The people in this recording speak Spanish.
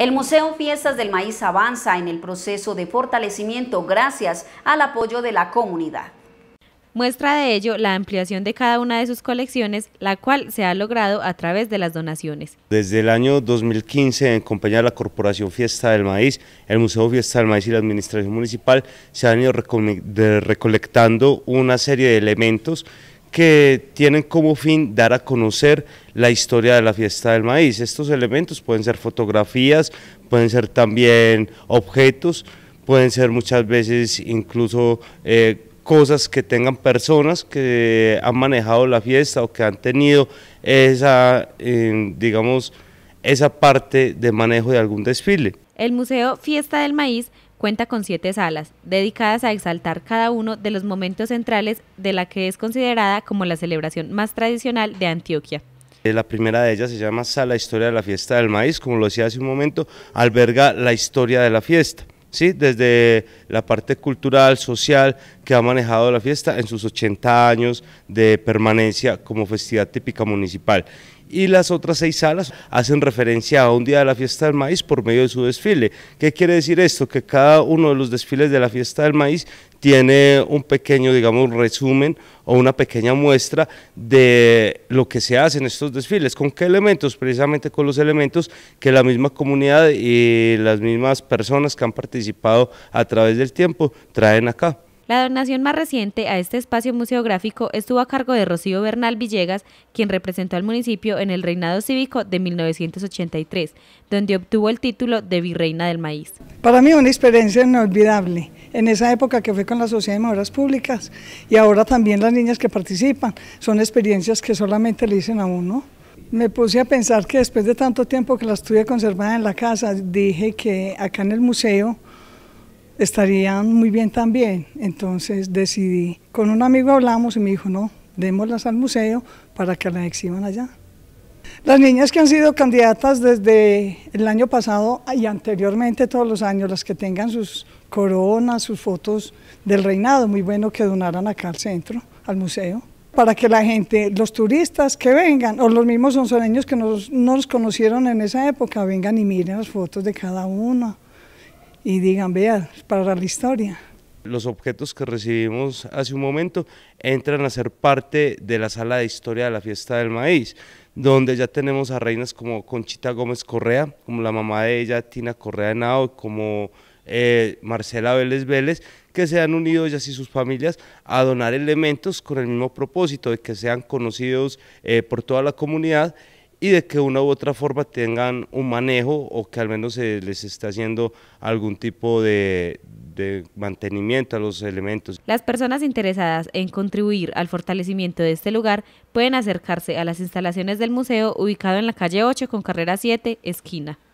El Museo Fiestas del Maíz avanza en el proceso de fortalecimiento gracias al apoyo de la comunidad. Muestra de ello la ampliación de cada una de sus colecciones, la cual se ha logrado a través de las donaciones. Desde el año 2015, en compañía de la Corporación Fiesta del Maíz, el Museo Fiesta del Maíz y la Administración Municipal se han ido recolectando una serie de elementos que tienen como fin dar a conocer la historia de la fiesta del maíz. Estos elementos pueden ser fotografías, pueden ser también objetos, pueden ser muchas veces incluso eh, cosas que tengan personas que han manejado la fiesta o que han tenido esa, digamos, esa parte de manejo de algún desfile. El Museo Fiesta del Maíz cuenta con siete salas, dedicadas a exaltar cada uno de los momentos centrales de la que es considerada como la celebración más tradicional de Antioquia. Eh, la primera de ellas se llama Sala Historia de la Fiesta del Maíz, como lo decía hace un momento, alberga la historia de la fiesta. ¿sí? desde la parte cultural, social que ha manejado la fiesta en sus 80 años de permanencia como festividad típica municipal y las otras seis salas hacen referencia a un día de la fiesta del maíz por medio de su desfile. ¿Qué quiere decir esto? Que cada uno de los desfiles de la fiesta del maíz tiene un pequeño, digamos, resumen o una pequeña muestra de lo que se hace en estos desfiles. ¿Con qué elementos? Precisamente con los elementos que la misma comunidad y las mismas personas que han participado a través del tiempo traen acá. La donación más reciente a este espacio museográfico estuvo a cargo de Rocío Bernal Villegas, quien representó al municipio en el reinado cívico de 1983, donde obtuvo el título de Virreina del Maíz. Para mí una experiencia inolvidable, en esa época que fue con la Sociedad de obras Públicas y ahora también las niñas que participan, son experiencias que solamente le dicen a uno. Me puse a pensar que después de tanto tiempo que la estuve conservada en la casa, dije que acá en el museo estarían muy bien también. Entonces decidí, con un amigo hablamos y me dijo, no, démoslas al museo para que las exhiban allá. Las niñas que han sido candidatas desde el año pasado y anteriormente todos los años, las que tengan sus coronas, sus fotos del reinado, muy bueno que donaran acá al centro, al museo, para que la gente, los turistas que vengan, o los mismos sonsoreños que no nos conocieron en esa época, vengan y miren las fotos de cada una y digan, vea, para la historia. Los objetos que recibimos hace un momento entran a ser parte de la sala de historia de la fiesta del maíz, donde ya tenemos a reinas como Conchita Gómez Correa, como la mamá de ella, Tina Correa Henao, como eh, Marcela Vélez Vélez, que se han unido ellas y sus familias a donar elementos con el mismo propósito de que sean conocidos eh, por toda la comunidad y de que una u otra forma tengan un manejo o que al menos se les está haciendo algún tipo de, de mantenimiento a los elementos. Las personas interesadas en contribuir al fortalecimiento de este lugar pueden acercarse a las instalaciones del museo ubicado en la calle 8 con carrera 7, esquina.